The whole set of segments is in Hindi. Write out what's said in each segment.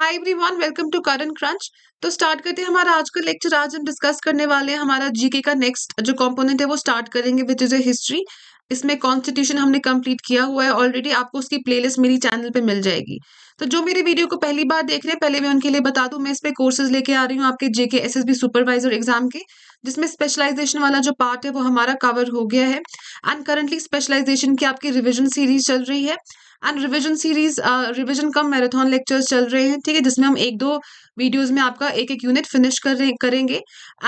hi everyone welcome to current crunch तो स्टार्ट करते हैं हमारा आज का लेक्चर आज हम डिस्कस करने वाले हैं हमारा जीके का नेक्स्ट जो कंपोनेंट है वो स्टार्ट करेंगे विच इज ए हिस्ट्री इसमें कॉन्स्टिट्यूशन हमने कंप्लीट किया हुआ है ऑलरेडी आपको उसकी प्लेलिस्ट मेरी चैनल पे मिल जाएगी तो जो मेरे वीडियो को पहली बार देख रहे हैं पहले मैं उनके लिए बता दूं मैं इस पे कोर्सेज लेके आ रही हूँ आपके जेके एस सुपरवाइजर एग्जाम के जिसमें स्पेशलाइजेशन वाला जो पार्ट है वो हमारा कवर हो गया है एंड करंटली स्पेशलाइजेशन की आपकी रिविजन सीरीज चल रही है and revision series revision cum marathon lectures चल रहे हैं ठीक है जिसमें हम एक दो वीडियोज में आपका एक एक यूनिट फिनिश कर करेंगे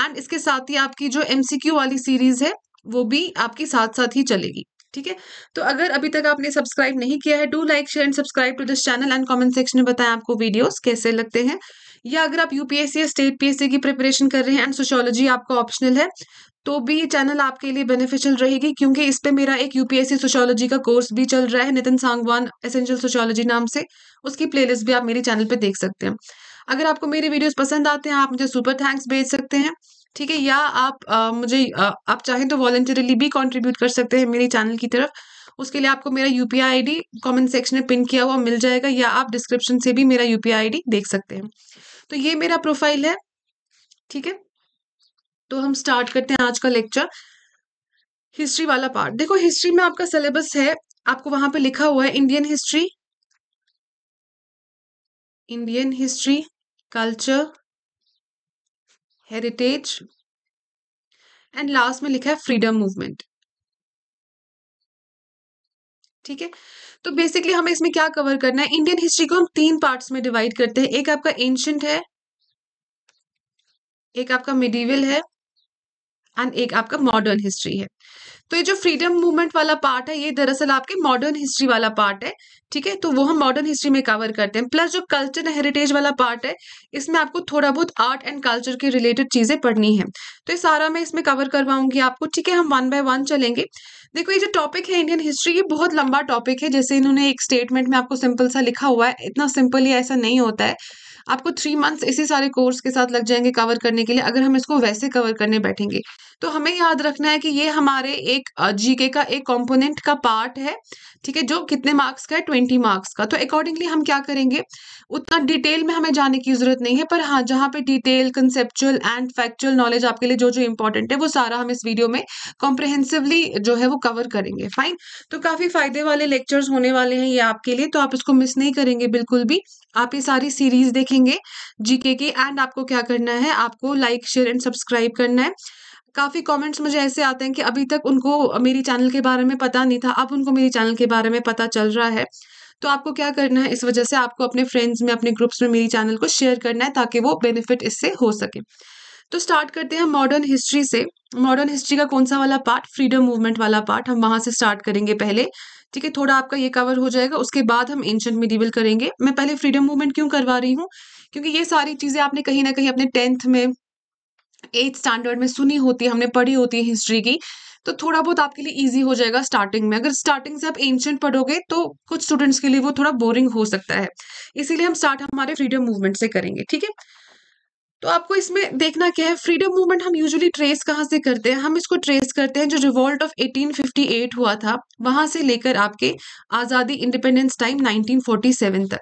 एंड इसके साथ ही आपकी जो क्यू वाली सीरीज है वो भी आपकी साथ साथ ही चलेगी ठीक है तो अगर अभी तक आपने सब्सक्राइब नहीं किया है do like share and subscribe to this channel and comment section में बताएं आपको वीडियोस कैसे लगते हैं या अगर आप यूपीएससी या स्टेट पीएससी की प्रिपरेशन कर रहे हैं एंड सोशोलॉजी आपका ऑप्शनल है तो भी ये चैनल आपके लिए बेनिफिशियल रहेगी क्योंकि इस पे मेरा एक यूपीएससी सोशोलॉजी का कोर्स भी चल रहा है नितिन सांगवान एसेंशियल सोशोलॉजी नाम से उसकी प्लेलिस्ट भी आप मेरे चैनल पे देख सकते हैं अगर आपको मेरे वीडियोस पसंद आते हैं आप मुझे सुपर थैंक्स भेज सकते हैं ठीक है या आप आ, मुझे आ, आप चाहें तो वॉलेंटियरली भी कॉन्ट्रीब्यूट कर सकते हैं मेरे चैनल की तरफ उसके लिए आपको मेरा यू पी आई सेक्शन में पिन किया हुआ मिल जाएगा या आप डिस्क्रिप्शन से भी मेरा यू पी देख सकते हैं तो ये मेरा प्रोफाइल है ठीक है तो हम स्टार्ट करते हैं आज का लेक्चर हिस्ट्री वाला पार्ट देखो हिस्ट्री में आपका सिलेबस है आपको वहां पे लिखा हुआ है Indian history Indian history culture heritage and last में लिखा है फ्रीडम मूवमेंट ठीक है तो बेसिकली हमें इसमें क्या कवर करना है इंडियन हिस्ट्री को हम तीन पार्ट्स में डिवाइड करते हैं एक आपका एंशंट है एक आपका मिडीवल है एंड एक आपका मॉडर्न हिस्ट्री है तो ये जो फ्रीडम मूवमेंट वाला पार्ट है ये दरअसल आपके मॉडर्न हिस्ट्री वाला पार्ट है ठीक है तो वो हम मॉडर्न हिस्ट्री में कवर करते हैं प्लस जो कल्चर एंड हेरिटेज वाला पार्ट है इसमें आपको थोड़ा बहुत आर्ट एंड कल्चर के रिलेटेड चीज़ें पढ़नी है तो ये सारा मैं इसमें कवर करवाऊंगी आपको ठीक है हम वन बाय वन चलेंगे देखो ये जो टॉपिक है इंडियन हिस्ट्री ये बहुत लंबा टॉपिक है जैसे इन्होंने एक स्टेटमेंट में आपको सिंपल सा लिखा हुआ है इतना सिंपल ही ऐसा नहीं होता है आपको थ्री मंथ्स इसी सारे कोर्स के साथ लग जाएंगे कवर करने के लिए अगर हम इसको वैसे कवर करने बैठेंगे तो हमें याद रखना है कि ये हमारे एक जीके का एक कंपोनेंट का पार्ट है ठीक है जो कितने मार्क्स का है ट्वेंटी मार्क्स का तो अकॉर्डिंगली हम क्या करेंगे उतना डिटेल में हमें जाने की जरूरत नहीं है पर हाँ जहाँ पे detail conceptual and factual knowledge आपके लिए जो जो इंपॉर्टेंट है वो सारा हम इस वीडियो में कॉम्प्रहेंसिवली जो है वो कवर करेंगे फाइन तो काफी फायदे वाले लेक्चर्स होने वाले हैं ये आपके लिए तो आप इसको मिस नहीं करेंगे बिल्कुल भी आप ये सारी सीरीज देखेंगे जीके की एंड आपको क्या करना है आपको लाइक शेयर एंड सब्सक्राइब करना है काफ़ी कमेंट्स मुझे ऐसे आते हैं कि अभी तक उनको मेरी चैनल के बारे में पता नहीं था अब उनको मेरी चैनल के बारे में पता चल रहा है तो आपको क्या करना है इस वजह से आपको अपने फ्रेंड्स में अपने ग्रुप्स में मेरी चैनल को शेयर करना है ताकि वो बेनिफिट इससे हो सके तो स्टार्ट करते हैं मॉडर्न हिस्ट्री से मॉडर्न हिस्ट्री का कौन सा वाला पार्ट फ्रीडम मूवमेंट वाला पार्ट हम वहां से स्टार्ट करेंगे पहले ठीक है थोड़ा आपका ये कवर हो जाएगा उसके बाद हम एंशंट मिडिवल करेंगे मैं पहले फ्रीडम मूवमेंट क्यों करवा रही हूँ क्योंकि ये सारी चीज़ें आपने कहीं ना कहीं अपने टेंथ में एट स्टैंडर्ड में सुनी होती है हमने पढ़ी होती है हिस्ट्री की तो थोड़ा बहुत आपके लिए इजी हो जाएगा स्टार्टिंग में अगर स्टार्टिंग से आप एंशंट पढ़ोगे तो कुछ स्टूडेंट्स के लिए वो थोड़ा बोरिंग हो सकता है इसीलिए हम स्टार्ट हमारे फ्रीडम मूवमेंट से करेंगे ठीक है तो आपको इसमें देखना क्या है फ्रीडम मूवमेंट हम यूजुअली ट्रेस कहाँ से करते हैं हम इसको ट्रेस करते हैं जो रिवॉल्ट ऑफ 1858 हुआ था वहां से लेकर आपके आज़ादी इंडिपेंडेंस टाइम 1947 तक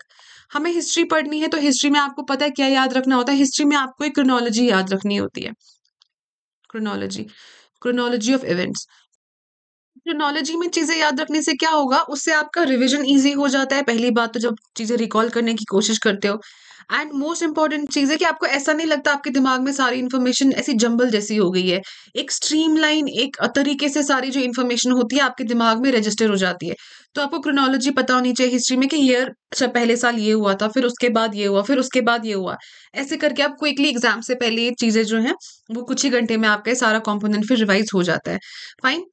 हमें हिस्ट्री पढ़नी है तो हिस्ट्री में आपको पता है क्या याद रखना होता है हिस्ट्री में आपको एक क्रोनोलॉजी याद रखनी होती है chronology chronology of events chronology में चीजें याद रखने से क्या होगा उससे आपका रिविजन ईजी हो जाता है पहली बात तो जब चीजें रिकॉल करने की कोशिश करते हो एंड मोस्ट इंपॉर्टेंट चीज है कि आपको ऐसा नहीं लगता आपके दिमाग में सारी इन्फॉर्मेशन ऐसी जंबल जैसी हो गई है एक स्ट्रीमलाइन एक तरीके से सारी जो इन्फॉर्मेशन होती है आपके दिमाग में रजिस्टर हो जाती है तो आपको क्रोनोलॉजी पता होनी चाहिए हिस्ट्री में कि ईयर अच्छा पहले साल ये हुआ था फिर उसके बाद ये हुआ फिर उसके बाद ये हुआ ऐसे करके आप क्विकली एग्जाम से पहले ये चीज़ें जो हैं वो कुछ ही घंटे में आपका सारा कॉम्पोनेंट फिर रिवाइज हो जाता है फाइन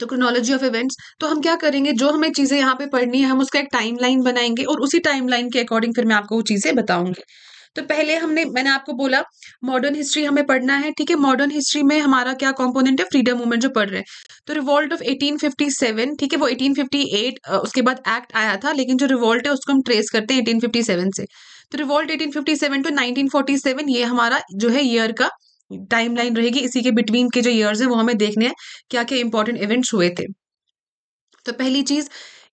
तो क्रोनोलॉजी ऑफ इवेंट्स तो हम क्या करेंगे जो हमें चीज़ें यहाँ पे पढ़नी है हम उसका एक टाइम लाइन बनाएंगे और उसी टाइम के अकॉर्डिंग फिर मैं आपको वो चीज़ें बताऊंगी तो पहले हमने मैंने आपको बोला मॉडर्न हिस्ट्री हमें पढ़ना है ठीक है मॉडर्न हिस्ट्री में हमारा क्या कॉम्पोनेंट है फ्रीडम मूवमेंट जो पढ़ रहे हैं तो रिवॉल्ट ऑफ 1857 ठीक है वो 1858 उसके बाद एक्ट आया था लेकिन जो रिवॉल्ट है उसको हम ट्रेस करते हैं एटीन से तो रिवॉल्ट एटीन टू नाइनटीन ये हमारा जो है ईयर का टाइम रहेगी इसी के बिटवीन के जो ईयर्स है वो हमें देखने हैं क्या क्या इंपॉर्टेंट इवेंट्स हुए थे तो पहली चीज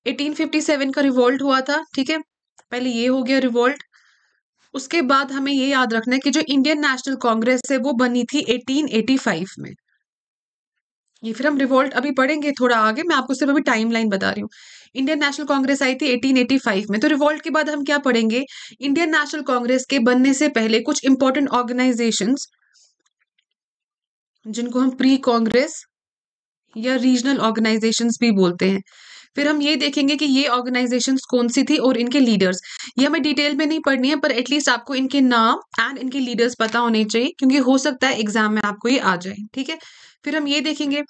1857 का रिवॉल्ट हुआ था ठीक है पहले ये हो गया रिवोल्ट उसके बाद हमें ये याद रखना है कि जो इंडियन नेशनल कांग्रेस है वो बनी थी 1885 में ये फिर हम रिवोल्ट अभी पढ़ेंगे थोड़ा आगे मैं आपको सिर्फ अभी टाइमलाइन बता रही हूँ इंडियन नेशनल कांग्रेस आई थी 1885 में तो रिवोल्ट के बाद हम क्या पढ़ेंगे इंडियन नेशनल कांग्रेस के बनने से पहले कुछ इंपॉर्टेंट ऑर्गेनाइजेशन जिनको हम प्री कांग्रेस या रीजनल ऑर्गेनाइजेशन भी बोलते हैं फिर हम ये देखेंगे कि ये ऑर्गेनाइजेशन कौन सी थी और इनके लीडर्स ये हमें डिटेल में नहीं पढ़नी है पर एटलीस्ट आपको इनके नाम एंड इनके लीडर्स पता होने चाहिए क्योंकि हो सकता है एग्जाम में आपको ये आ जाए ठीक है फिर हम ये देखेंगे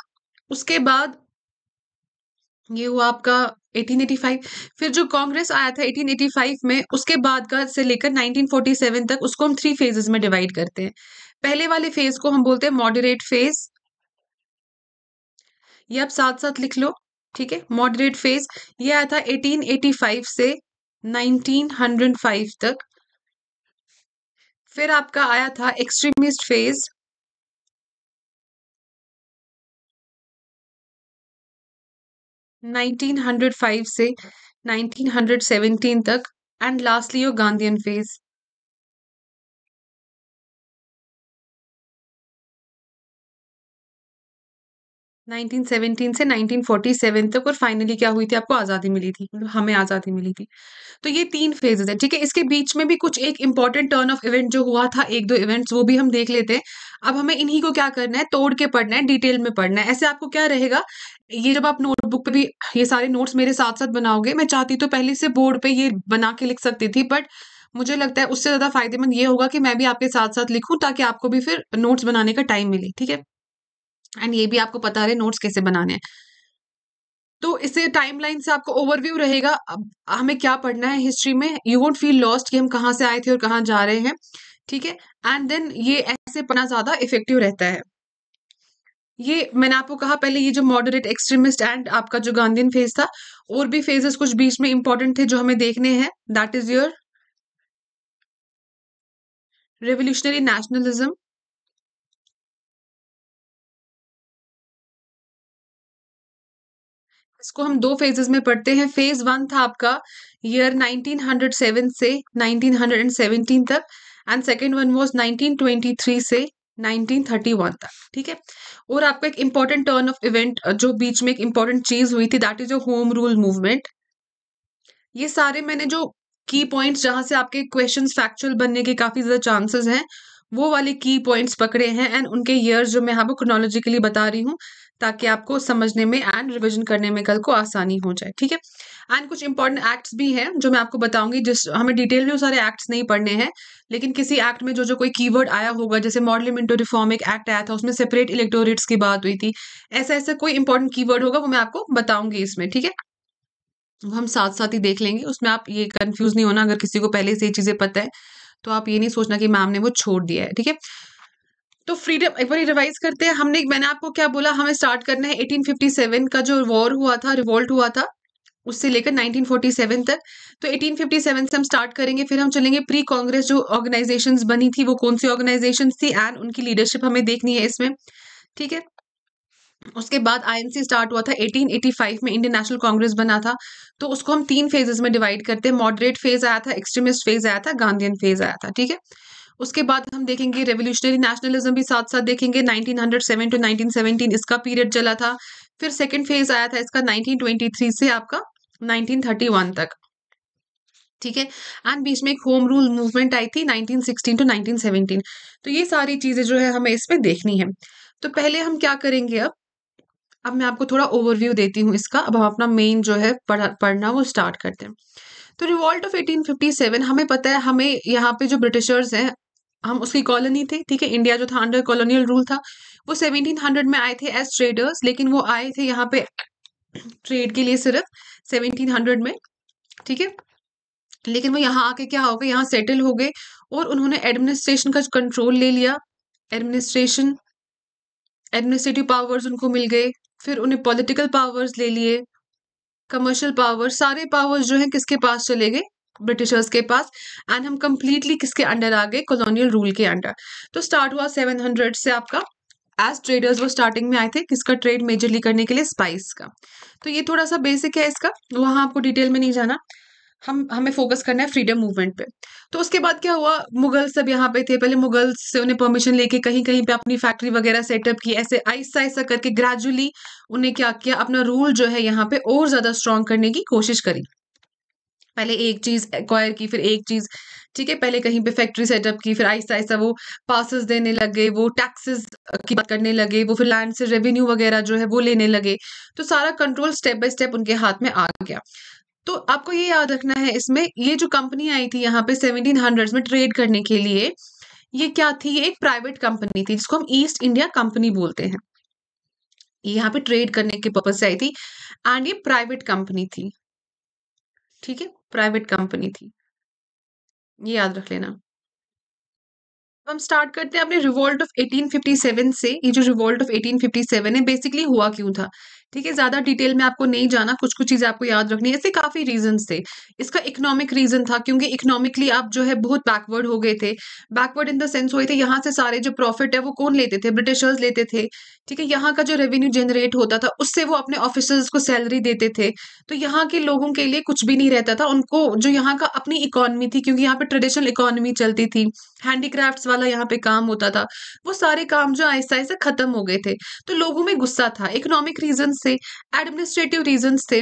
उसके बाद ये हुआ आपका 1885 फिर जो कांग्रेस आया था 1885 में उसके बाद का से लेकर 1947 तक उसको हम थ्री फेजेस में डिवाइड करते हैं पहले वाले फेज को हम बोलते हैं मॉडरेट फेज ये आप साथ साथ लिख लो ठीक है मॉडरेट फेज ये आया था 1885 से 1905 तक फिर आपका आया था extremist phase nineteen hundred five से नाइनटीन हंड्रेड सेवेंटीन तक and lastly your Gandhian phase 1917 से 1947 तक और फाइनली क्या हुई थी आपको आज़ादी मिली थी मतलब हमें आज़ादी मिली थी तो ये तीन फेजेस है ठीक है इसके बीच में भी कुछ एक इंपॉर्टेंट टर्न ऑफ इवेंट जो हुआ था एक दो इवेंट्स वो भी हम देख लेते हैं अब हमें इन्हीं को क्या करना है तोड़ के पढ़ना है डिटेल में पढ़ना है ऐसे आपको क्या रहेगा ये जब आप नोटबुक पे भी ये सारे नोट्स मेरे साथ साथ बनाओगे मैं चाहती तो पहले से बोर्ड पे ये बना के लिख सकती थी बट मुझे लगता है उससे ज़्यादा फायदेमंद ये होगा कि मैं भी आपके साथ साथ लिखूं ताकि आपको भी फिर नोट्स बनाने का टाइम मिले ठीक है एंड ये भी आपको पता रहे नोट्स कैसे बनाने हैं तो इससे टाइमलाइन से आपको ओवरव्यू रहेगा अब हमें क्या पढ़ना है हिस्ट्री में यू वोंट फील लॉस्ट कि हम कहाँ से आए थे और कहाँ जा रहे हैं ठीक है एंड देन ये ऐसे पढ़ना ज़्यादा इफेक्टिव रहता है ये मैंने आपको कहा पहले ये जो मॉडरेट एक्सट्रीमिस्ट एंड आपका जो गांधीन फेज था और भी फेजेस कुछ बीच में इंपॉर्टेंट थे जो हमें देखने हैं that is your revolutionary nationalism इसको हम दो फेजेस में पढ़ते हैं फेज वन था आपका ईयर 1907 से 1917 तक एंड सेकेंड वन वॉज 1923 से 1931 तक ठीक है और आपका एक इम्पॉर्टेंट टर्न ऑफ इवेंट जो बीच में एक इम्पॉर्टेंट चीज हुई थी that is a home rule movement ये सारे मैंने जो की पॉइंट्स जहां से आपके क्वेश्चन फैक्चुअल बनने के काफी ज्यादा चांसेस हैं वो वाले की पॉइंट्स पकड़े हैं एंड उनके ईयर्स जो मैं यहाँ पर क्रोनोलॉजिकली बता रही हूँ ताकि आपको समझने में एंड रिविजन करने में कल को आसानी हो जाए ठीक है एंड कुछ इंपॉर्टेंट एक्ट्स भी हैं जो मैं आपको बताऊंगी जिस हमें डिटेल में सारे एक्ट्स नहीं पढ़ने हैं लेकिन किसी एक्ट में जो जो कोई कीवर्ड आया होगा जैसे मॉडल मिंटो रिफॉर्म एक एक्ट आया था उसमें सेपरेट इलेक्टोरेट्स की बात हुई थी ऐसा ऐसा कोई इंपॉर्टेंट कीवर्ड होगा वो मैं आपको बताऊंगी इसमें ठीक है वो हम साथ साथ ही देख लेंगे उसमें आप ये कंफ्यूज नहीं होना अगर किसी को पहले से ये चीज़ें पता है तो आप ये नहीं सोचना कि मैम ने वो छोड़ दिया है ठीक है तो फ्रीडम एक बार रिवाइज करते हैं हमने मैंने आपको क्या बोला हमें स्टार्ट करना है 1857 का जो वॉर हुआ था रिवोल्ट हुआ था उससे लेकर 1947 तक तो 1857 से हम स्टार्ट करेंगे फिर हम चलेंगे प्री कांग्रेस जो ऑर्गेनाइजेशन बनी थी वो कौन सी ऑर्गेनाइजेशन थी एंड उनकी लीडरशिप हमें देखनी है इसमें ठीक है उसके बाद आईएनसी स्टार्ट हुआ था 1885 में इंडियन नेशनल कांग्रेस बना था तो उसको हम तीन फेजेस में डिवाइड करते हैं मॉडरेट फेज आया था एक्सट्रीमिस्ट फेज आया था गांधीन फेज आया था ठीक है उसके बाद हम देखेंगे रेवोल्यूशनरी नेशनलिज्म भी साथ साथ देखेंगे 1907 टू 1917 इसका पीरियड चला था फिर सेकेंड फेज आया था इसका 1923 से आपका 1931 तक ठीक है एंड बीच में एक होम रूल मूवमेंट आई थी 1916 टू 1917 तो ये सारी चीज़ें जो है हमें इसमें देखनी है तो पहले हम क्या करेंगे अब अब मैं आपको थोड़ा ओवरव्यू देती हूँ इसका अब हम अपना मेन जो है पढ़ा, पढ़ना वो स्टार्ट करते हैं तो रिवॉल्ट ऑफ 1857 हमें पता है हमें यहाँ पे जो ब्रिटिशर्स हैं हम उसकी कॉलोनी थे ठीक है इंडिया जो था अंडर कॉलोनियल रूल था वो 1700 में आए थे एज ट्रेडर्स लेकिन वो आए थे यहाँ पे ट्रेड के लिए सिर्फ 1700 में ठीक है लेकिन वो यहाँ आके क्या हो गए यहाँ सेटल हो गए और उन्होंने एडमिनिस्ट्रेशन का कंट्रोल ले लिया एडमिनिस्ट्रेशन एडमिनिस्ट्रेटिव पावर्स उनको मिल गए फिर उन्हें पॉलिटिकल पावर्स ले लिए कमर्शियल पावर्स सारे पावर्स जो हैं किसके पास चले गए ब्रिटिशर्स के पास एंड हम कंप्लीटली किसके अंडर आ गए कॉलोनियल रूल के अंडर तो स्टार्ट हुआ सेवन हंड्रेड से आपका एज ट्रेडर्स वो स्टार्टिंग में आए थे किसका ट्रेड मेजरली करने के लिए स्पाइस का तो ये थोड़ा सा बेसिक है इसका वहाँ आपको डिटेल में नहीं जाना हम हमें फोकस करना है फ्रीडम मूवमेंट पे तो उसके बाद क्या हुआ मुगल सब यहाँ पे थे पहले मुगल्स से उन्हें परमिशन लेके कहीं कहीं पे अपनी फैक्ट्री वगैरह सेटअप की ऐसे आहिस्ता आहिस्ता करके ग्रेजुअली उन्हें क्या किया अपना रूल जो है यहाँ पे और ज़्यादा स्ट्रॉन्ग करने की कोशिश करी पहले एक चीज़ एक्वायर की फिर एक चीज़ ठीक है पहले कहीं पे फैक्ट्री सेटअप की फिर आहिस्ता आहिस्ता वो पासिस देने लगे वो टैक्सेस की बात करने लगे वो फिर लैंड से रेवेन्यू वगैरह जो है वो लेने लगे तो सारा कंट्रोल स्टेप बाय स्टेप उनके हाथ में आ गया तो आपको ये याद रखना है इसमें ये जो कंपनी आई थी यहाँ पे सेवनटीन हंड्रेड में ट्रेड करने के लिए ये क्या थी ये एक प्राइवेट कंपनी थी जिसको हम ईस्ट इंडिया कंपनी बोलते हैं यहाँ पे ट्रेड करने के पर्पज से आई थी एंड ये प्राइवेट कंपनी थी ठीक है प्राइवेट कंपनी थी ये याद रख लेना हम स्टार्ट करते हैं अपने रिवोल्ट ऑफ 1857 से ये जो रिवोल्ट ऑफ 1857 है बेसिकली हुआ क्यों था ठीक है ज्यादा डिटेल में आपको नहीं जाना कुछ कुछ चीजें आपको याद रखनी है ऐसे काफी रीजन थे इसका इकोनॉमिक रीजन था क्योंकि इकोनॉमिकली आप जो है बहुत बैकवर्ड हो गए थे बैकवर्ड इन द सेंस हुए थे यहाँ से सारे जो प्रॉफिट है वो कौन लेते थे ब्रिटिशर्स लेते थे ठीक है यहाँ का जो रेवेन्यू जनरेट होता था उससे वो अपने ऑफिसर्स को सैलरी देते थे तो यहाँ के लोगों के लिए कुछ भी नहीं रहता था उनको जो यहाँ का अपनी इकोनॉमी थी क्योंकि यहाँ पे ट्रेडिशनल इकोनॉमी चलती थी हैंडीक्राफ्ट वाला यहाँ पे काम होता था वो सारे काम जो आहिस्ता आहिस्ता खत्म हो गए थे तो लोगों में गुस्सा था इकोनॉमिक रीजन से एडमिनिस्ट्रेटिव रीजन थे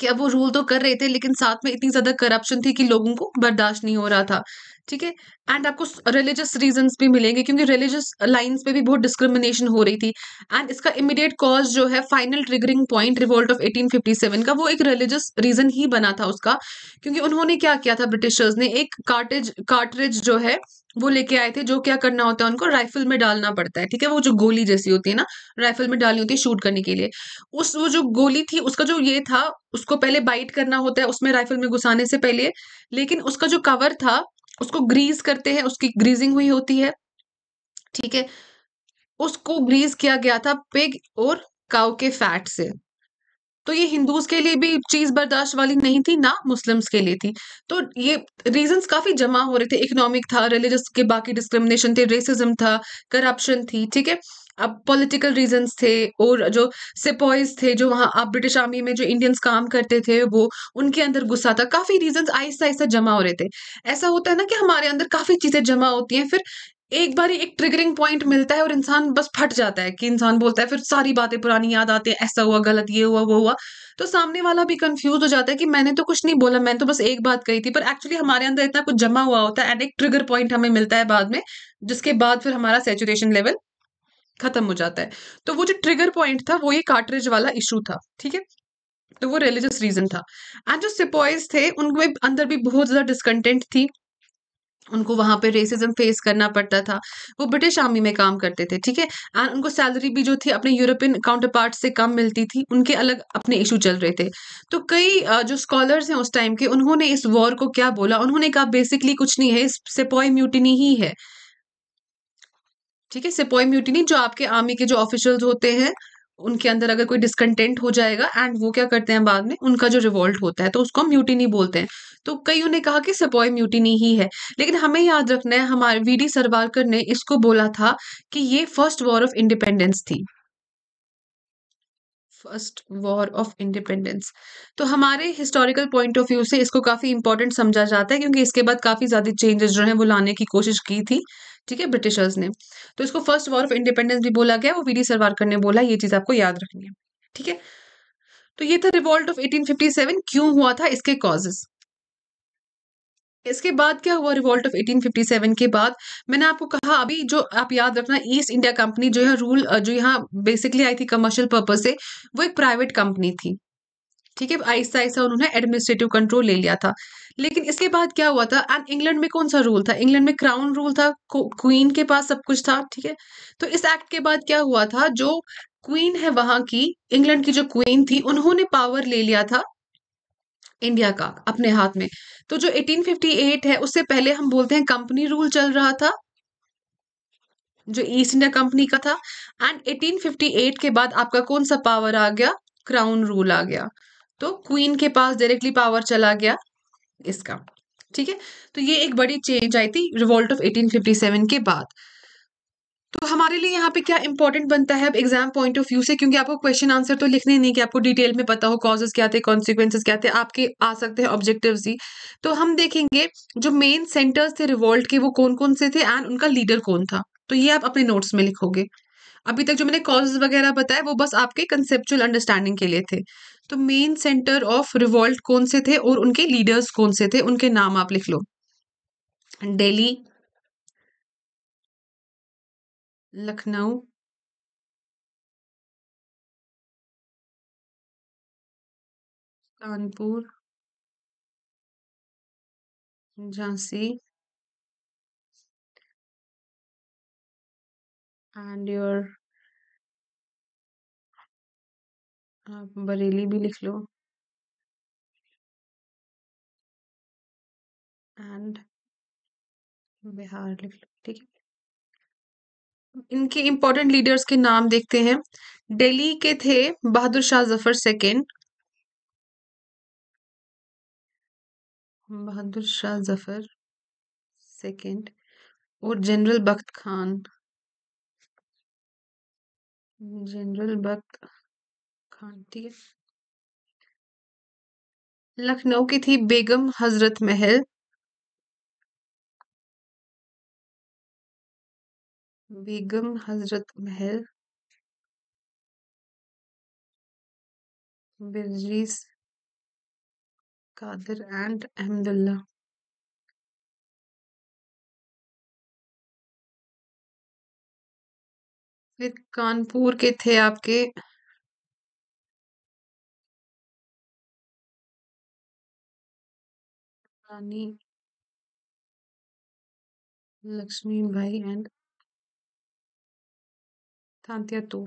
कि अब वो रूल तो कर रहे थे लेकिन साथ में इतनी ज़्यादा करप्शन थी कि लोगों को बर्दाश्त नहीं हो रहा था ठीक है एंड आपको रिलीजियस रीजन भी मिलेंगे क्योंकि रिलीजियस लाइन पे भी बहुत डिस्क्रिमिनेशन हो रही थी एंड इसका इमीडिएट कॉज जो है final triggering point revolt of 1857 का वो एक रिलीजियस रीजन ही बना था उसका क्योंकि उन्होंने क्या किया था ब्रिटिशर्स ने एक कार्टेज कार्टरेज जो है वो लेके आए थे जो क्या करना होता है उनको राइफल में डालना पड़ता है ठीक है वो जो गोली जैसी होती है ना राइफल में डालनी होती है शूट करने के लिए उस वो जो गोली थी उसका जो ये था उसको पहले बाइट करना होता है उसमें राइफल में घुसाने से पहले लेकिन उसका जो कवर था उसको ग्रीस करते हैं उसकी ग्रीजिंग हुई होती है ठीक है उसको ग्रीस किया गया था पिग और काउ के फैट से तो ये हिंदूज के लिए भी चीज बर्दाश्त वाली नहीं थी ना मुस्लिम्स के लिए थी तो ये रीजंस काफी जमा हो रहे थे इकोनॉमिक था रिलीजियस के बाकी डिस्क्रिमिनेशन थे रेसिज्म था करप्शन थी ठीक है अब पॉलिटिकल रीजंस थे और जो सिपॉइज थे जो वहाँ आप ब्रिटिश आर्मी में जो इंडियंस काम करते थे वो उनके अंदर गुस्सा था काफ़ी रीजंस आहिस्ता आहिस्ता जमा हो रहे थे ऐसा होता है ना कि हमारे अंदर काफ़ी चीज़ें जमा होती हैं फिर एक बार एक ट्रिगरिंग पॉइंट मिलता है और इंसान बस फट जाता है कि इंसान बोलता है फिर सारी बातें पुरानी याद आती है ऐसा हुआ गलत ये हुआ वो हुआ तो सामने वाला भी कंफ्यूज हो जाता है कि मैंने तो कुछ नहीं बोला मैंने तो बस एक बात कही थी पर एक्चुअली हमारे अंदर इतना कुछ जमा हुआ होता है एंड एक ट्रिगर पॉइंट हमें मिलता है बाद में जिसके बाद फिर हमारा सेचुरेशन लेवल खत्म हो जाता है तो वो जो ट्रिगर पॉइंट था वो ये कार्टरेज वाला इशू था ठीक है तो वो रिलीजियस रीजन था एंड जो सिपॉइज थे उनमें अंदर भी बहुत ज़्यादा डिसकंटेंट थी उनको वहां पे रेसिज्म फेस करना पड़ता था वो ब्रिटिश आर्मी में काम करते थे ठीक है एंड उनको सैलरी भी जो थी अपने यूरोपियन काउंटर पार्ट से कम मिलती थी उनके अलग अपने इशू चल रहे थे तो कई जो स्कॉलर्स हैं उस टाइम के उन्होंने इस वॉर को क्या बोला उन्होंने कहा बेसिकली कुछ नहीं है सिपॉय म्यूटिनी ही है ठीक है सिपोई म्यूटिनी जो आपके आर्मी के जो ऑफिशियल होते हैं उनके अंदर अगर कोई डिसकंटेंट हो जाएगा एंड वो क्या करते हैं बाद में उनका जो रिवॉल्ट होता है तो उसको म्यूटिनी बोलते हैं तो कईयों ने कहा कि सपोय म्यूटिनी ही है लेकिन हमें याद रखना है हमारे वी डी सरवारकर ने इसको बोला था कि ये फर्स्ट वॉर ऑफ इंडिपेंडेंस थी फर्स्ट वॉर ऑफ इंडिपेंडेंस तो हमारे हिस्टोरिकल पॉइंट ऑफ व्यू से इसको काफ़ी इंपॉर्टेंट समझा जाता है क्योंकि इसके बाद काफ़ी ज़्यादा चेंजेस जो है वो लाने की कोशिश की थी ठीक है ब्रिटिशर्स ने तो इसको फर्स्ट वॉर ऑफ इंडिपेंडेंस भी बोला गया वो वीडी सरवारकर ने बोला ये चीज़ आपको याद रखनी है ठीक है तो ये था रिवॉल्ट ऑफ 1857 क्यों हुआ था इसके कॉजेज इसके बाद क्या हुआ रिवॉल्ट ऑफ 1857 के बाद मैंने आपको कहा अभी जो आप याद रखना ईस्ट इंडिया कंपनी जो यहाँ रूल जो यहाँ बेसिकली आई थी कमर्शियल पर्पज से वो एक प्राइवेट कंपनी थी ठीक है आहिस्ता आहिस्ता उन्होंने एडमिनिस्ट्रेटिव कंट्रोल ले लिया था लेकिन इसके बाद क्या हुआ था एंड इंग्लैंड में कौन सा रूल था इंग्लैंड में क्राउन रूल था क्वीन के पास सब कुछ था ठीक है तो इस एक्ट के बाद क्या हुआ था जो क्वीन है वहां की इंग्लैंड की जो क्वीन थी उन्होंने पावर ले लिया था इंडिया का अपने हाथ में तो जो 1858 है उससे पहले हम बोलते हैं कंपनी रूल चल रहा था जो ईस्ट इंडिया कंपनी का था एंड 1858 के बाद आपका कौन सा पावर आ गया क्राउन रूल आ गया तो क्वीन के पास डायरेक्टली पावर चला गया इसका ठीक है तो ये एक बड़ी चेंज आई थी रिवोल्ट ऑफ 1857 के बाद तो हमारे लिए यहाँ पे क्या इंपॉर्टेंट बनता है अब एग्जाम पॉइंट ऑफ व्यू से क्योंकि आपको क्वेश्चन आंसर तो लिखने नहीं कि आपको डिटेल में पता हो कॉजेस क्या थे कॉन्सिक्वेंसेज क्या थे आपके आ सकते हैं ऑब्जेक्टिव ही तो हम देखेंगे जो मेन सेंटर्स थे रिवोल्ट के वो कौन कौन से थे एंड उनका लीडर कौन था तो ये आप अपने नोट्स में लिखोगे अभी तक जो मैंने कॉजेज वगैरह बताया वो बस आपके कंसेप्चुअल अंडरस्टैंडिंग के लिए थे तो मेन सेंटर ऑफ रिवॉल्ट कौन से थे और उनके लीडर्स कौन से थे उनके नाम आप लिख लो दिल्ली लखनऊ कानपुर झांसी एंड योर आप बरेली भी लिख लो एंड बिहार लिख लो ठीक है इनके इम्पोर्टेंट लीडर्स के नाम देखते हैं दिल्ली के थे बहादुर शाह जफर सेकेंड बहादुर शाह जफर सेकेंड और जनरल बख्त खान जनरल बख्त खाती है लखनऊ की थी बेगम हजरत महल बेगम हजरत महल बिरजीस कादिर एंड अहमदुल्ला फिर कानपुर के थे आपके रानी लक्ष्मी भाई एंड Tantya तो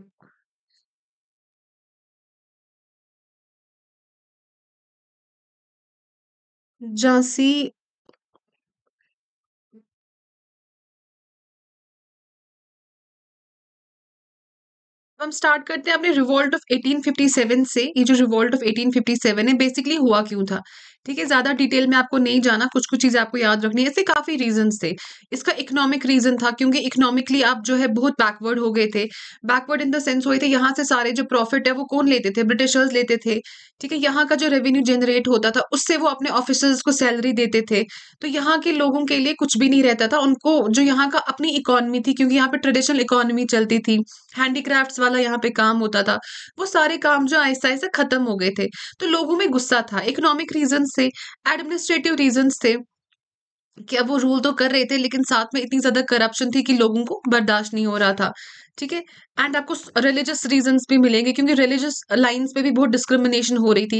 Jhansi हम स्टार्ट करते हैं अपने रिवोल्ट ऑफ 1857 से ये जो रिवोल्ट ऑफ 1857 है बेसिकली हुआ क्यों था ठीक है ज्यादा डिटेल में आपको नहीं जाना कुछ कुछ चीजें आपको याद रखनी है ऐसे काफी रीजन थे इसका इकोनॉमिक रीजन था क्योंकि इकोनॉमिकली आप जो है बहुत बैकवर्ड हो गए थे बैकवर्ड इन द सेंस हुए थे यहाँ से सारे जो प्रॉफिट है वो कौन लेते थे ब्रिटिशर्स लेते थे ठीक है यहाँ का जो रेवेन्यू जनरेट होता था उससे वो अपने ऑफिसर्स को सैलरी देते थे तो यहाँ के लोगों के लिए कुछ भी नहीं रहता था उनको जो यहाँ का अपनी इकोनॉमी थी क्योंकि यहाँ पे ट्रेडिशनल इकोनॉमी चलती थी हैंडीक्राफ्ट्स वाला यहाँ पे काम होता था वो सारे काम जो आहिस्ता आहिस्ता खत्म हो गए थे तो लोगों में गुस्सा था इकोनॉमिक रीजन से एडमिनिस्ट्रेटिव रीजंस थे कि अब वो रूल तो कर रहे थे लेकिन साथ में इतनी ज़्यादा करप्शन थी कि लोगों को बर्दाश्त नहीं हो रहा था ठीक है एंड आपको रिलीजियस रीजन भी मिलेंगे क्योंकि रिलीजियस लाइंस पे भी बहुत डिस्क्रिमिनेशन हो रही थी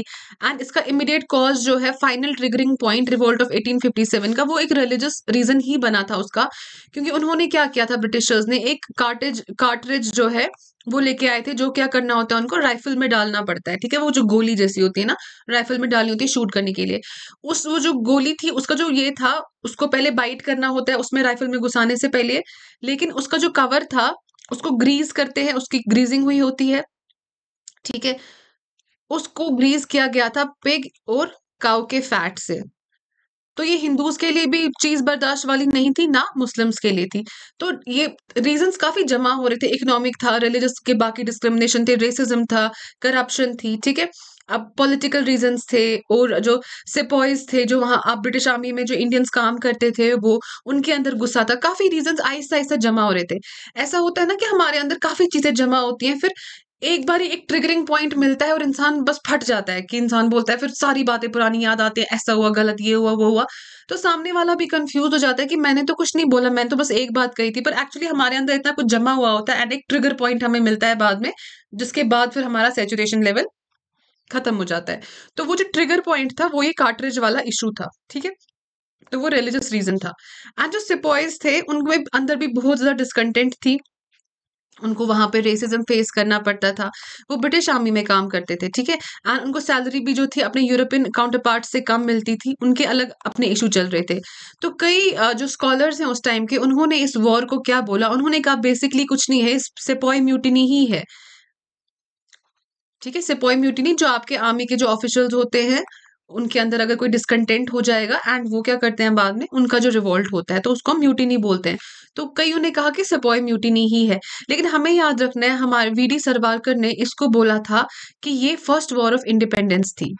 एंड इसका इमिडिएट कॉज जो है final triggering point revolt of 1857 का वो एक रिलीजियस रीजन ही बना था उसका क्योंकि उन्होंने क्या किया था ब्रिटिशर्स ने एक कार्टेज कार्टरेज जो है वो लेके आए थे जो क्या करना होता है उनको राइफल में डालना पड़ता है ठीक है वो जो गोली जैसी होती है ना राइफल में डालनी होती है शूट करने के लिए उस वो जो गोली थी उसका जो ये था उसको पहले बाइट करना होता है उसमें राइफल में घुसाने से पहले लेकिन उसका जो कवर था उसको ग्रीस करते हैं उसकी ग्रीजिंग हुई होती है ठीक है उसको ग्रीस किया गया था पिग और काउ के फैट से तो ये हिंदूज के लिए भी चीज बर्दाश्त वाली नहीं थी ना मुस्लिम्स के लिए थी तो ये रीजंस काफी जमा हो रहे थे इकोनॉमिक था रिलीजियस के बाकी डिस्क्रिमिनेशन थे रेसिज्म था करप्शन थी ठीक है अब पॉलिटिकल रीजंस थे और जो सिपॉइज थे जो वहाँ आप ब्रिटिश आर्मी में जो इंडियंस काम करते थे वो उनके अंदर गुस्सा था काफ़ी रीजंस आहिस्ता आहिस्ता जमा हो रहे थे ऐसा होता है ना कि हमारे अंदर काफ़ी चीज़ें जमा होती हैं फिर एक बार एक ट्रिगरिंग पॉइंट मिलता है और इंसान बस फट जाता है कि इंसान बोलता है फिर सारी बातें पुरानी याद आती है ऐसा हुआ गलत ये हुआ वो हुआ तो सामने वाला भी कंफ्यूज हो जाता है कि मैंने तो कुछ नहीं बोला मैंने तो बस एक बात कही थी पर एक्चुअली हमारे अंदर इतना कुछ जमा हुआ होता है एंड एक ट्रिगर पॉइंट हमें मिलता है बाद में जिसके बाद फिर हमारा सेचुरेशन लेवल खत्म हो जाता है तो वो जो ट्रिगर पॉइंट था वो ये कार्टरेज वाला इशू था ठीक है तो वो रिलीजियस रीजन था एंड जो सिपॉइज थे उनमें अंदर भी बहुत ज्यादा डिस्कंटेंट थी उनको वहाँ पे रेसिज्म फेस करना पड़ता था वो ब्रिटिश आर्मी में काम करते थे ठीक है एंड उनको सैलरी भी जो थी अपने यूरोपियन काउंटर पार्ट से कम मिलती थी उनके अलग अपने इशू चल रहे थे तो कई जो स्कॉलर्स हैं उस टाइम के उन्होंने इस वॉर को क्या बोला उन्होंने कहा बेसिकली कुछ नहीं है सिपॉय म्यूटिनी ही है ठीक है सिपॉय म्यूटिनी जो आपके आर्मी के जो ऑफिशियल्स होते हैं उनके अंदर अगर कोई डिसकंटेंट हो जाएगा एंड वो क्या करते हैं बाद में उनका जो रिवॉल्ट होता है तो उसको म्यूटिनी बोलते हैं तो कईयों ने कहा कि सपोय म्यूटिनी ही है लेकिन हमें याद रखना है हमारे वी डी सरवालकर ने इसको बोला था कि ये फर्स्ट वॉर ऑफ इंडिपेंडेंस थी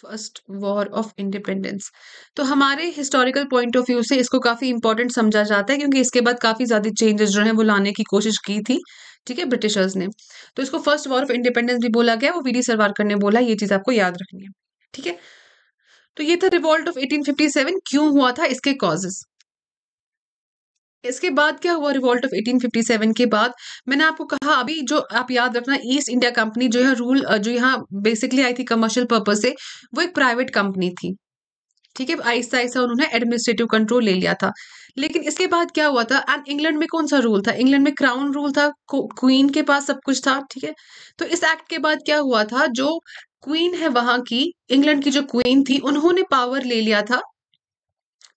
फर्स्ट वॉर ऑफ इंडिपेंडेंस तो हमारे हिस्टोरिकल पॉइंट ऑफ व्यू से इसको काफ़ी इंपॉर्टेंट समझा जाता है क्योंकि इसके बाद काफ़ी ज़्यादा चेंजेस जो है वो लाने की कोशिश की थी ठीक है ब्रिटिशर्स ने तो इसको फर्स्ट वॉर ऑफ इंडिपेंडेंस भी बोला गया वो वी डी सरवारकर ने बोला ये चीज़ आपको याद रखनी है ठीक है तो ये था रिवॉल्ट ऑफ 1857 क्यों हुआ था इसके कॉजेज इसके बाद क्या हुआ रिवॉल्ट ऑफ 1857 के बाद मैंने आपको कहा अभी जो आप याद रखना ईस्ट इंडिया कंपनी जो है रूल जो यहाँ बेसिकली आई थी कमर्शियल पर्पज से वो एक प्राइवेट कंपनी थी ठीक है आहिस्ता आहिस्ता उन्होंने एडमिनिस्ट्रेटिव कंट्रोल ले लिया था लेकिन इसके बाद क्या हुआ था एंड इंग्लैंड में कौन सा रूल था इंग्लैंड में क्राउन रूल था क्वीन के पास सब कुछ था ठीक है तो इस एक्ट के बाद क्या हुआ था जो क्वीन है वहां की इंग्लैंड की जो क्वीन थी उन्होंने पावर ले लिया था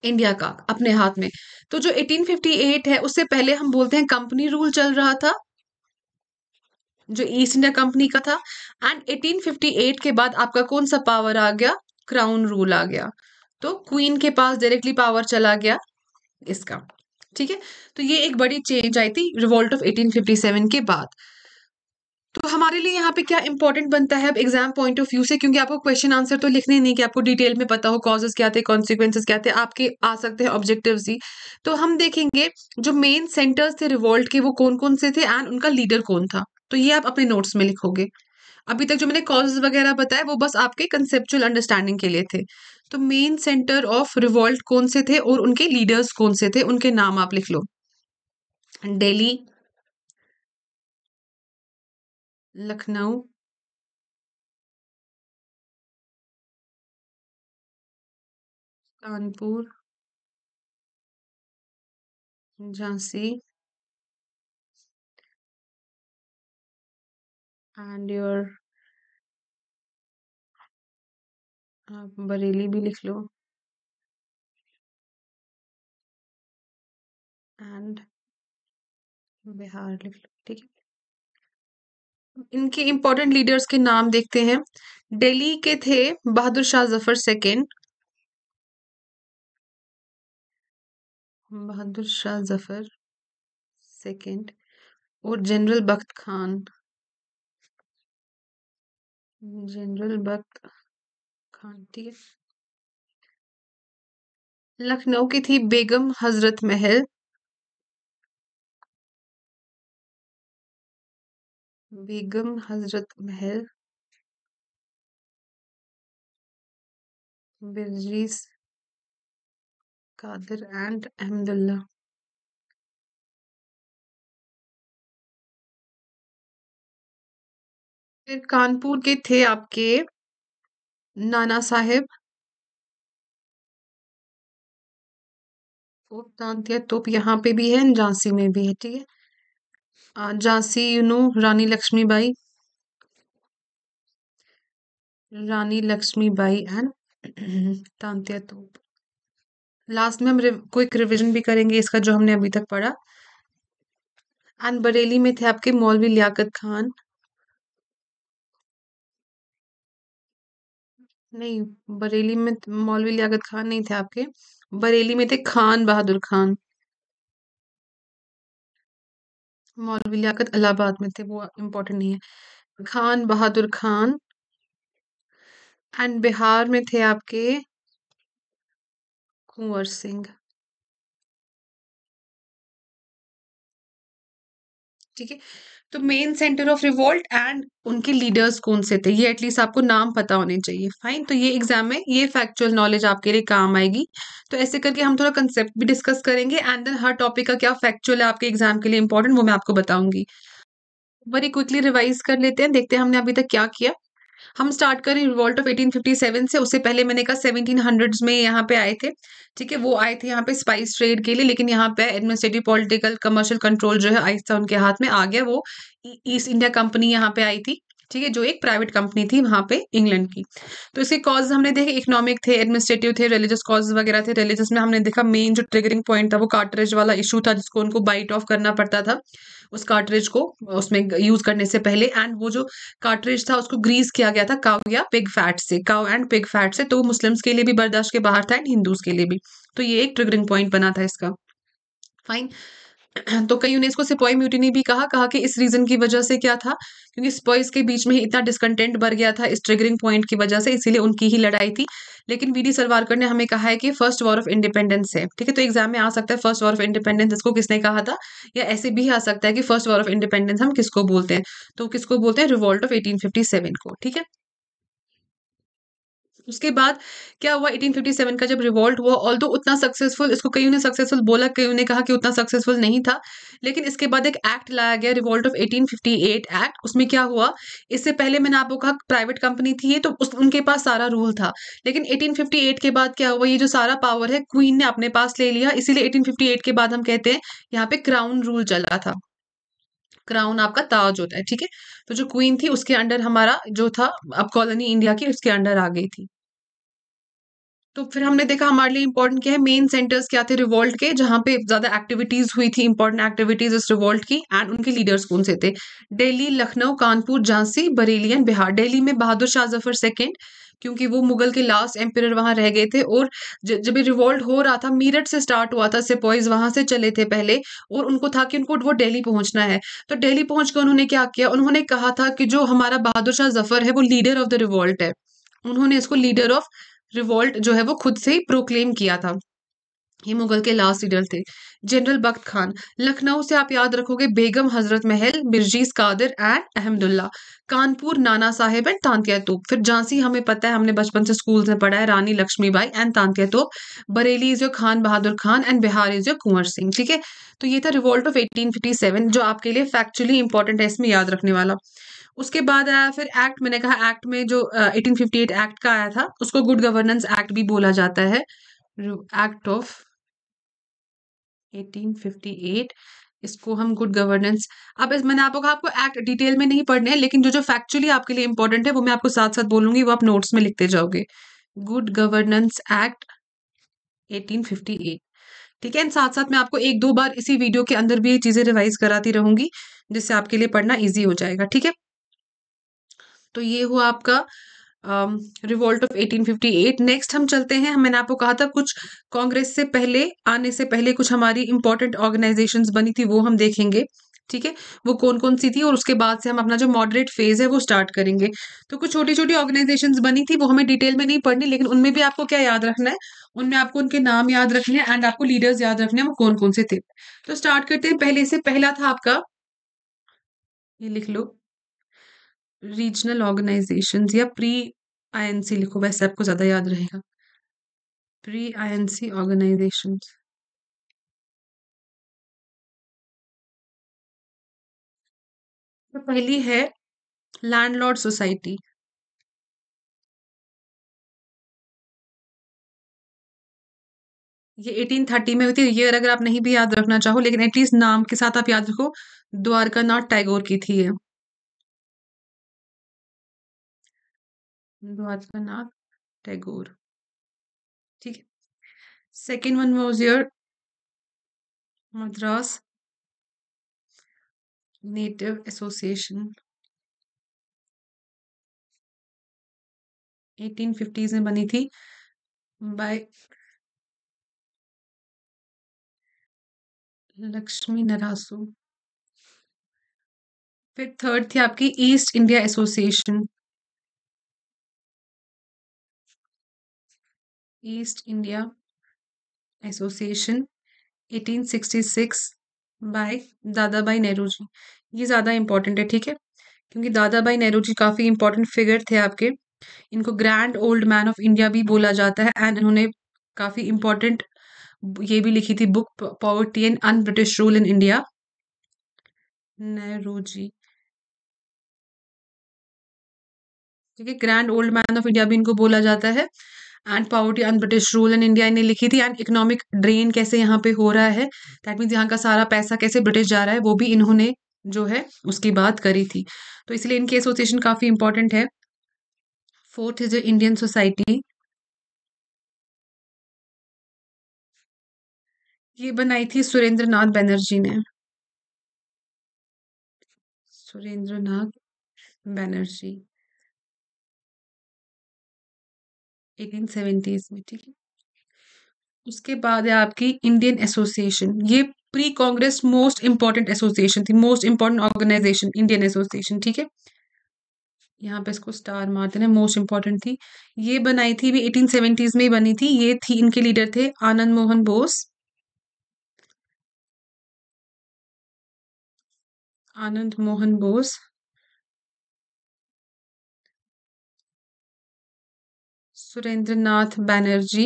इंडिया का अपने हाथ में तो जो 1858 है उससे पहले हम बोलते हैं कंपनी रूल चल रहा था जो ईस्ट इंडिया कंपनी का था एंड 1858 के बाद आपका कौन सा पावर आ गया क्राउन रूल आ गया तो क्वीन के पास डायरेक्टली पावर चला गया इसका ठीक है तो ये एक बड़ी चेंज आई थी रिवोल्ट ऑफ 1857 के बाद तो हमारे लिए यहाँ पे क्या इंपॉर्टेंट बनता है एग्जाम पॉइंट ऑफ व्यू से क्योंकि आपको क्वेश्चन आंसर तो लिखने नहीं कि आपको डिटेल में पता हो कॉजेज क्या थे कॉन्सिक्वेंसेज क्या थे आपके आ सकते हैं ऑब्जेक्टिव ही तो हम देखेंगे जो मेन सेंटर्स थे रिवॉल्ट के वो कौन कौन से थे एंड उनका लीडर कौन था तो ये आप अपने नोट्स में लिखोगे अभी तक जो मैंने कॉजेज वगैरह बताया वो बस आपके कंसेप्चुअल अंडरस्टैंडिंग के लिए थे तो मेन सेंटर ऑफ रिवॉल्ट कौन से थे और उनके लीडर्स कौन से थे उनके नाम आप लिख लो डेली लखनऊ कानपुर झांसी एंड योर आप बरेली भी लिख लो एंड बिहार लिख लो ठीक है इनके इम्पोर्टेंट लीडर्स के नाम देखते हैं दिल्ली के थे बहादुर शाह जफर सेकेंड बहादुर शाह जफर सेकेंड और जनरल बख्त खान जनरल बख्त खान ठीक है लखनऊ की थी बेगम हजरत महल बेगम हजरत महल बिरजीस कादिर एंड अहमदुल्ला फिर कानपुर के थे आपके नाना साहेब फोर्थ तोप यहाँ पे भी है झांसी में भी है ठीक है Jhansi you know Rani Bai Rani Lakshmi Bai and Tantya Tope last में हम क्विक रिविजन भी करेंगे इसका जो हमने अभी तक पढ़ा एंड बरेली में थे आपके मौलवी लियाकत खान नहीं बरेली में मौलवी लियाकत खान नहीं थे आपके बरेली में थे खान बहादुर खान मौलवी लियाकत इलाहाबाद में थे वो इम्पोर्टेंट नहीं है खान बहादुर खान एंड बिहार में थे आपके कुंवर सिंह ठीक है तो main centre of revolt and उनके लीडर्स कौन से थे ये एटलीस्ट आपको नाम पता होने चाहिए फाइन तो ये एग्जाम में ये फैक्चुअल नॉलेज आपके लिए काम आएगी तो ऐसे करके हम थोड़ा कंसेप्ट भी डिस्कस करेंगे एंड देन हर टॉपिक का क्या फैक्चुअल है आपके एग्जाम के लिए इंपॉर्टेंट वो मैं आपको बताऊंगी वेरी क्विकली रिवाइज कर लेते हैं देखते हैं हमने अभी तक क्या किया हम स्टार्ट करें रिवॉल्ट ऑफ 1857 से उससे पहले मैंने कहा 1700s में यहाँ पे आए थे ठीक है वो आए थे यहाँ पे स्पाइस ट्रेड के लिए लेकिन यहाँ पे एडमिनिस्ट्रेटिव पॉलिटिकल कमर्शियल कंट्रोल जो है आहिस्ता उनके हाथ में आ गया वो ईस्ट इंडिया कंपनी यहाँ पे आई थी ठीक है जो एक प्राइवेट कंपनी थी वहाँ पे इंग्लैंड की तो इसके कॉज हमने देखे इकोनॉमिक थे एडमिनिस्ट्रेटिव थे रिलीजियस कॉज वगैरह थे रिलीजियस में हमने देखा मेन जो ट्रिगरिंग पॉइंट था वो कार्टरेज वाला इशू था जिसको उनको बाइट ऑफ करना पड़ता था उस कार्टरेज को उसमें यूज करने से पहले एंड वो जो कार्टरेज था उसको ग्रीस किया गया था काउ या पिग फैट से काउ एंड पिग फैट से तो मुस्लिम्स के लिए भी बर्दाश्त के बाहर था एंड हिंदूज के लिए भी तो ये एक ट्रिगरिंग पॉइंट बना था इसका फाइन तो कई ने इसको म्यूटी म्यूटिनी भी कहा कहा कि इस रीजन की वजह से क्या था क्योंकि सिपॉइज के बीच में ही इतना डिसकंटेंट बढ़ गया था इस ट्रिगरिंग पॉइंट की वजह से इसीलिए उनकी ही लड़ाई थी लेकिन वी डी सलवारकर ने हमें कहा है कि फर्स्ट वॉर ऑफ इंडिपेंडेंस है ठीक है तो एग्जाम में आ सकता है फर्स्ट वॉर ऑफ इंडिपेंडेंस इसको किसने कहा था या ऐसे भी आ सकता है कि फर्स्ट वॉर ऑफ इंडिपेंडेंस हम किसको बोलते हैं तो किसको बोलते हैं रिवॉल्ट ऑफ एटीन को ठीक है उसके बाद क्या हुआ 1857 का जब रिवॉल्ट हुआ ऑल उतना सक्सेसफुल इसको कईयों ने सक्सेसफुल बोला कईयों ने कहा कि उतना सक्सेसफुल नहीं था लेकिन इसके बाद एक एक्ट लाया गया रिवॉल्ट ऑफ 1858 एक्ट उसमें क्या हुआ इससे पहले मैंने आपको कहा प्राइवेट कंपनी थी ये तो उस, उनके पास सारा रूल था लेकिन एटीन के बाद क्या हुआ ये जो सारा पावर है क्वीन ने अपने पास ले लिया इसीलिए एटीन के बाद हम कहते हैं यहाँ पे क्राउन रूल चला था क्राउन आपका ताज होता है ठीक है तो जो क्वीन थी उसके अंडर हमारा जो था अब कॉलोनी इंडिया की उसके अंडर आ गई थी तो फिर हमने देखा हमारे लिए इम्पोर्टेंट क्या है मेन सेंटर्स क्या थे रिवॉल्ट के जहाँ पे ज्यादा एक्टिविटीज हुई थी इंपॉर्टेंट एक्टिविटीज इस रिवॉल्ट की एंड उनके लीडर्स कौन से थे दिल्ली लखनऊ कानपुर झांसी बरेली एंड बिहार दिल्ली में बहादुर शाह जफर सेकेंड क्योंकि वो मुगल के लास्ट एम्पियर वहां रह गए थे और जब ये रिवॉल्ट हो रहा था मीरठ से स्टार्ट हुआ था सिपॉइज वहां से चले थे पहले और उनको था कि उनको वो दिल्ली पहुंचना है तो दिल्ली पहुंच कर उन्होंने क्या किया उन्होंने कहा था कि जो हमारा बहादुर शाह जफर है वो लीडर ऑफ द रिवॉल्ट है उन्होंने इसको लीडर ऑफ रिवॉल्ट जो है वो खुद से ही प्रोक्लेम किया था ये मुगल के लास्ट लीडर थे जनरल बख्त खान लखनऊ से आप याद रखोगे बेगम हजरत महल मिर्जीज कादिर एंड अहमदुल्ला कानपुर नाना साहेब एंड तांतिया तोप फिर झांसी हमें पता है हमने बचपन से स्कूल में पढ़ा है Rani Lakshmi Bai and Tantia Tope Bareilly is your Khan Bahadur Khan and Bihar is your Kunwar Singh ठीक है तो ये था रिवॉल्ट ऑफ एटीन जो आपके लिए फैक्चुअली इंपॉर्टेंट है इसमें याद रखने वाला उसके बाद आया फिर एक्ट मैंने कहा एक्ट में जो एटीन फिफ्टी एट एक्ट का आया था उसको गुड गवर्नेंस एक्ट भी बोला जाता है एक्ट ऑफ 1858 इसको हम गुड गवर्नेंस अब इस मैंने आपको कहा आपको एक्ट डिटेल में नहीं पढ़ने हैं लेकिन जो जो फैक्चुअली आपके लिए इंपॉर्टेंट है वो मैं आपको साथ साथ बोलूंगी वो आप नोट्स में लिखते जाओगे गुड गवर्नेंस एक्ट 1858 ठीक है एंड साथ साथ मैं आपको एक दो बार इसी वीडियो के अंदर भी ये चीज़ें रिवाइज कराती रहूंगी जिससे आपके लिए पढ़ना ईजी हो जाएगा ठीक है तो ये हुआ आपका रिवोल्ट ऑफ 1858 नेक्स्ट हम चलते हैं मैंने आपको कहा था कुछ कांग्रेस से पहले आने से पहले कुछ हमारी इंपॉर्टेंट ऑर्गेनाइजेशन बनी थी वो हम देखेंगे ठीक है वो कौन कौन सी थी और उसके बाद से हम अपना जो मॉडरेट फेज है वो स्टार्ट करेंगे तो कुछ छोटी छोटी ऑर्गेनाइजेशन बनी थी वो हमें डिटेल में नहीं पढ़नी लेकिन उनमें भी आपको क्या याद रखना है उनमें आपको उनके नाम याद रखने हैं एंड आपको लीडर्स याद रखने हैं वो कौन कौन से थे तो स्टार्ट करते हैं पहले से पहला था आपका ये लिख लो रीजनल ऑर्गेनाइजेशन या प्री आईएनसी लिखो वैसे आपको ज़्यादा याद रहेगा प्री आईएनसी ऑर्गेनाइजेशन तो पहली है लैंडलॉर्ड सोसाइटी ये 1830 में हुई थी ये अगर आप नहीं भी याद रखना चाहो लेकिन एटलीस्ट नाम के साथ आप याद रखो द्वारका नाथ टैगोर की थी ये भरद्वाज का टैगोर ठीक है second one was your Madras native association 1850s में बनी थी बाय लक्ष्मी नरासू फिर थर्ड थी आपकी East India association East India association 1866 by Dada Bhai Nehru जी ये ज़्यादा इम्पॉर्टेंट है ठीक है क्योंकि दादा भाई नेहरू जी काफ़ी इंपॉर्टेंट फिगर थे आपके इनको grand old man of India भी बोला जाता है एंड इन्होंने काफ़ी इम्पोर्टेंट ये भी लिखी थी book poverty and un British rule in India Nehru ji ठीक है grand old man of India भी इनको बोला जाता है and poverty and British rule in India ने लिखी थी एंड इकोनॉमिक ड्रेन कैसे यहाँ पे हो रहा है दैट मीन्स यहाँ का सारा पैसा कैसे ब्रिटिश जा रहा है वो भी इन्होंने जो है उसकी बात करी थी तो इसलिए इनकी एसोसिएशन काफ़ी इंपॉर्टेंट है फोर्थ इज इंडियन सोसाइटी ये बनाई थी सुरेंद्र नाथ बनर्जी ने सुरेंद्र नाथ बनर्जी एटीन सेवेंटीज में ठीक है उसके बाद है आपकी इंडियन एसोसिएशन ये pre Congress most important association थी most important organisation Indian association ठीक है यहाँ पे इसको स्टार मारते हैं मोस्ट इंपॉर्टेंट थी ये बनाई थी भी एटीन सेवेंटीज में ही बनी थी ये थी इनके लीडर थे आनंद मोहन बोस आनंद मोहन बोस सुरेंद्र नाथ बैनर्जी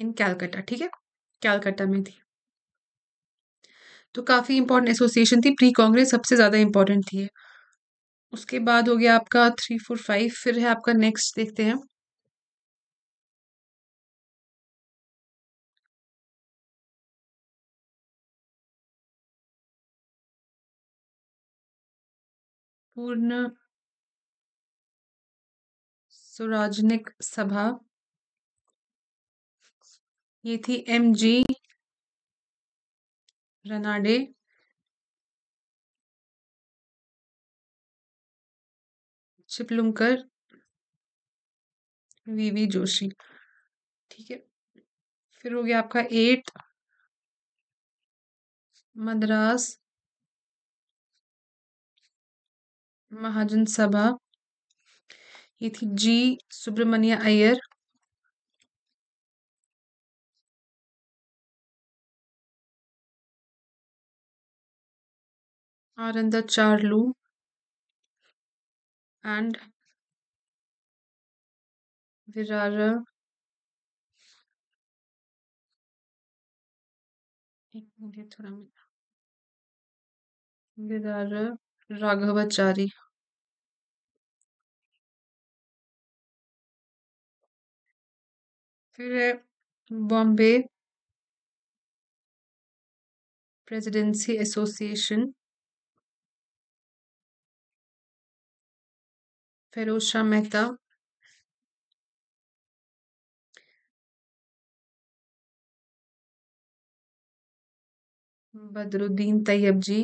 इन कैलकाटा ठीक है कैलकाटा में थी तो काफ़ी इंपॉर्टेंट एसोसिएशन थी प्री कांग्रेस सबसे ज़्यादा इंपॉर्टेंट थी उसके बाद हो गया आपका थ्री फोर फाइव फिर है आपका नेक्स्ट देखते हैं पूर्ण सुराजनिक सभा ये थी M G Ranade Chiplunkar V V Joshi ठीक है फिर हो गया आपका एट मद्रास महाजन सभा ये थी G Subramania Iyer Aranda Charlu and Virara एक मिनट थोड़ा मिला विरार राघवाचारी फिर है Bombay presidency association Firoz Shah Mehta Badruddin Tyabji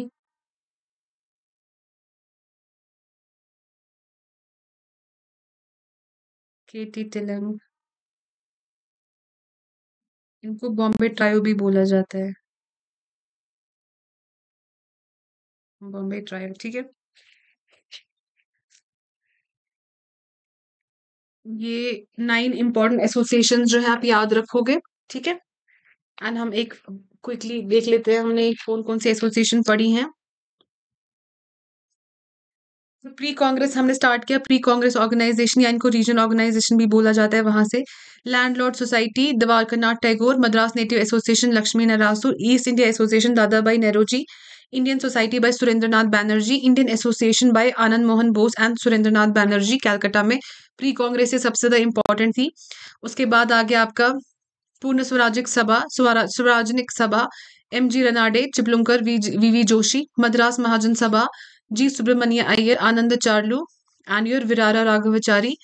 K T तिलंग इनको बॉम्बे ट्रायो भी बोला जाता है बॉम्बे ट्रायो ठीक है ये नाइन इंपॉर्टेंट एसोसिएशन जो है आप याद रखोगे ठीक है एंड हम एक क्विकली देख लेते हैं हमने कौन कौन सी एसोसिएशन पढ़ी हैं प्री तो कांग्रेस हमने स्टार्ट किया प्री कांग्रेस ऑर्गेनाइजेशन या इनको रीजन ऑर्गेनाइजेशन भी बोला जाता है वहां से landlord society Dwarkanath Tagore Madras native association Lakshmi Narasu East India association Dadabhai Naoroji Indian society by Surendranath Banerjee Indian association by Anand Mohan Bose and Surendranath Banerjee Calcutta में प्री कांग्रेस से सबसे ज़्यादा इंपॉर्टेंट थी उसके बाद आ गया आपका पूर्ण स्वराजिक Sabha Sarvajanik Sabha M G Ranade Chiplunkar V V Joshi Madras Mahajan Sabha G Subramania Iyer Anand Charlu and your Vira Raghavachari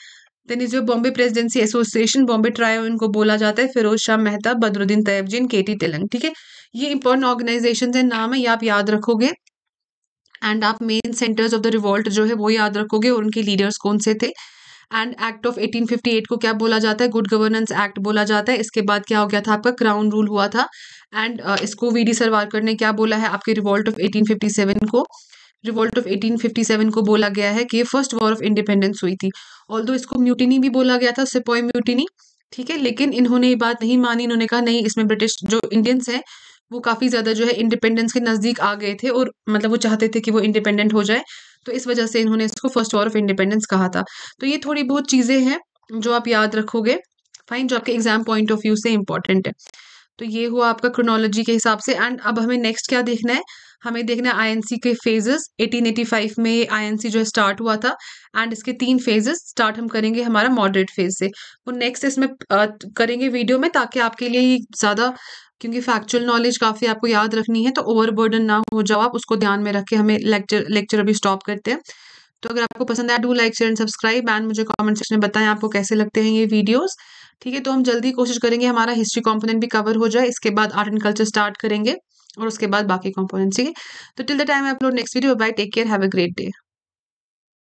then is your Bombay presidency association Bombay trio इनको बोला जाता है Firoz Shah Mehta Badruddin Tyabji K T Telang ठीक है ये इंपॉर्टेंट ऑर्गेनाइजेशन है नाम है ये आप याद रखोगे एंड आप main centres of the revolt जो है वो याद रखोगे और उनके लीडर्स कौन से थे एंड एक्ट ऑफ 1858 को क्या बोला जाता है गुड गवर्नेंस एक्ट बोला जाता है इसके बाद क्या हो गया था आपका क्राउन रूल हुआ था एंड uh, इसको वी डी सरवारकर ने क्या बोला है आपके रिवॉल्ट ऑफ 1857 को रिवोल्ट ऑफ 1857 को बोला गया है कि ये फर्स्ट वॉर ऑफ इंडिपेंडेंस हुई थी ऑल इसको म्यूटिनी भी बोला गया था सिपॉय म्यूटिनी ठीक है लेकिन इन्होंने ये बात नहीं मानी इन्होंने कहा नहीं इसमें ब्रिटिश जो इंडियंस हैं वो काफ़ी ज़्यादा जो है इंडिपेंडेंस के नज़दीक आ गए थे और मतलब वो चाहते थे कि वो इंडिपेंडेंट हो जाए तो इस वजह से इन्होंने इसको फर्स्ट वॉर ऑफ इंडिपेंडेंस कहा था तो ये थोड़ी बहुत चीज़ें हैं जो आप याद रखोगे फाइन जो आपके एग्जाम पॉइंट ऑफ व्यू से इंपॉर्टेंट है तो ये हुआ आपका क्रोनोलॉजी के हिसाब से एंड अब हमें नेक्स्ट क्या देखना है हमें देखना है आईएनसी के फेजेस 1885 में ये आईएनसी जो है स्टार्ट हुआ था एंड इसके तीन फेजेस स्टार्ट हम करेंगे हमारा मॉडरेट फेज से वो नेक्स्ट इसमें करेंगे वीडियो में ताकि आपके लिए ज़्यादा क्योंकि फैक्चुअल नॉलेज काफ़ी आपको याद रखनी है तो ओवरबर्डन ना हो जाओ आप उसको ध्यान में रखें हमें लेक्चर लेक्चर अभी स्टॉप करते हैं तो अगर आपको पसंद आया do like share and subscribe and मुझे कमेंट सेक्शन में बताएं आपको कैसे लगते हैं ये वीडियोस ठीक है तो हम जल्दी कोशिश करेंगे हमारा हिस्ट्री कंपोनेंट भी कवर हो जाए इसके बाद आर्ट एंड कल्चर स्टार्ट करेंगे और उसके बाद बाकी कॉम्पोनेंट्स ठीक है तो till the time I upload next video bye take care have a great day